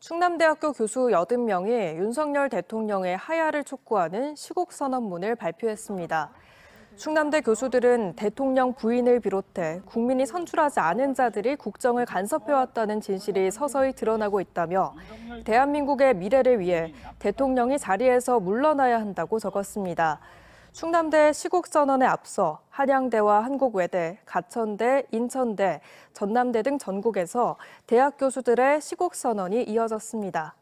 충남대학교 교수 80명이 윤석열 대통령의 하야를 촉구하는 시국선언문을 발표했습니다. 충남대 교수들은 대통령 부인을 비롯해 국민이 선출하지 않은 자들이 국정을 간섭해왔다는 진실이 서서히 드러나고 있다며 대한민국의 미래를 위해 대통령이 자리에서 물러나야 한다고 적었습니다. 충남대 시국선언에 앞서 한양대와 한국외대, 가천대, 인천대, 전남대 등 전국에서 대학 교수들의 시국선언이 이어졌습니다.